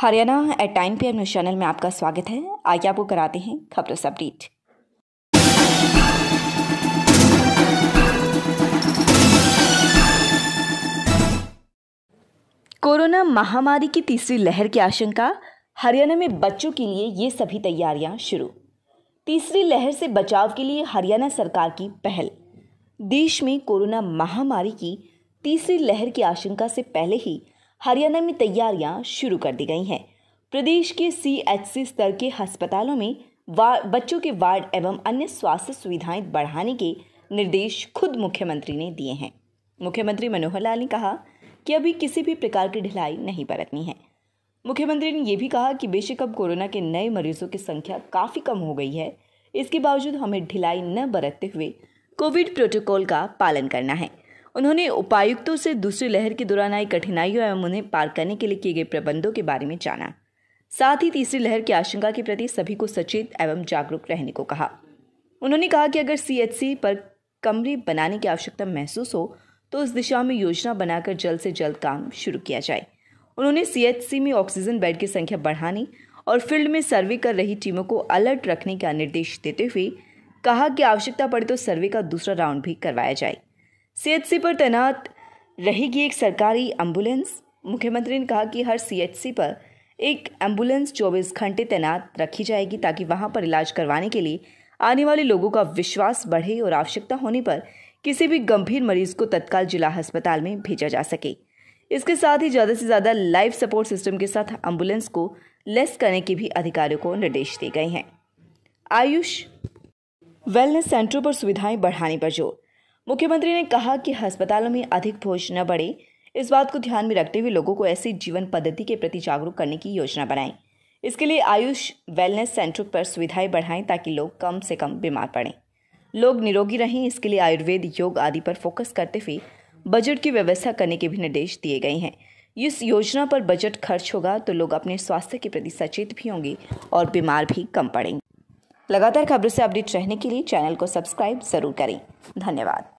Haryana eight time P news channel में आपका स्वागत है आइए आपको कराते हैं खबरों से अपडेट कोरोना महामारी की तीसरी लहर की आशंका हरियाणा में बच्चों के लिए ये सभी तैयारियां शुरू तीसरी लहर से बचाव के लिए हरियाणा सरकार की पहल देश में कोरोना महामारी की तीसरी लहर की आशंका से पहले ही हरियाणा में तैयारियां शुरू कर दी गई हैं प्रदेश के सीएचसी स्तर के अस्पतालों में बच्चों के वार्ड एवं अन्य स्वास्थ्य सुविधाएं बढ़ाने के निर्देश खुद मुख्यमंत्री ने दिए हैं मुख्यमंत्री मनोहर लाल ने कहा कि अभी किसी भी प्रकार की ढिलाई नहीं बरतनी है मुख्यमंत्री ने यह भी कहा कि बेशक अब कोरोना के नए मरीजों की संख्या काफ़ी कम हो गई है इसके बावजूद हमें ढिलाई न बरतते हुए कोविड प्रोटोकॉल का पालन करना है उन्होंने उपायुक्तों से दूसरी लहर के दौरान आई कठिनाइयों एवं उन्हें पार करने के लिए किए गए प्रबंधों के बारे में जाना साथ ही तीसरी लहर की आशंका के प्रति सभी को सचेत एवं जागरूक रहने को कहा उन्होंने कहा कि अगर सी पर कमरे बनाने की आवश्यकता महसूस हो तो उस दिशा में योजना बनाकर जल्द से जल्द काम शुरू किया जाए उन्होंने सी में ऑक्सीजन बेड की संख्या बढ़ाने और फील्ड में सर्वे कर रही टीमों को अलर्ट रखने का निर्देश देते हुए कहा कि आवश्यकता पड़े तो सर्वे का दूसरा राउंड भी करवाया जाए सीएचसी पर तैनात रहेगी एक सरकारी एम्बुलेंस मुख्यमंत्री ने कहा कि हर सीएचसी पर एक एम्बुलेंस 24 घंटे तैनात रखी जाएगी ताकि वहां पर इलाज करवाने के लिए आने वाले लोगों का विश्वास बढ़े और आवश्यकता होने पर किसी भी गंभीर मरीज को तत्काल जिला अस्पताल में भेजा जा सके इसके साथ ही ज़्यादा से ज़्यादा लाइफ सपोर्ट सिस्टम के साथ एम्बुलेंस को लेस करने के भी अधिकारियों को निर्देश दिए गए हैं आयुष वेलनेस सेंटरों पर सुविधाएं बढ़ाने पर जोर मुख्यमंत्री ने कहा कि अस्पतालों में अधिक भोज न बढ़े इस बात को ध्यान में रखते हुए लोगों को ऐसी जीवन पद्धति के प्रति जागरूक करने की योजना बनाएं इसके लिए आयुष वेलनेस सेंटर पर सुविधाएं बढ़ाएं ताकि लोग कम से कम बीमार पड़ें लोग निरोगी रहें इसके लिए आयुर्वेद योग आदि पर फोकस करते हुए बजट की व्यवस्था करने के भी निर्देश दिए गए हैं इस योजना पर बजट खर्च होगा तो लोग अपने स्वास्थ्य के प्रति सचेत भी होंगे और बीमार भी कम पड़ेंगे लगातार खबरों से अपडेट रहने के लिए चैनल को सब्सक्राइब जरूर करें धन्यवाद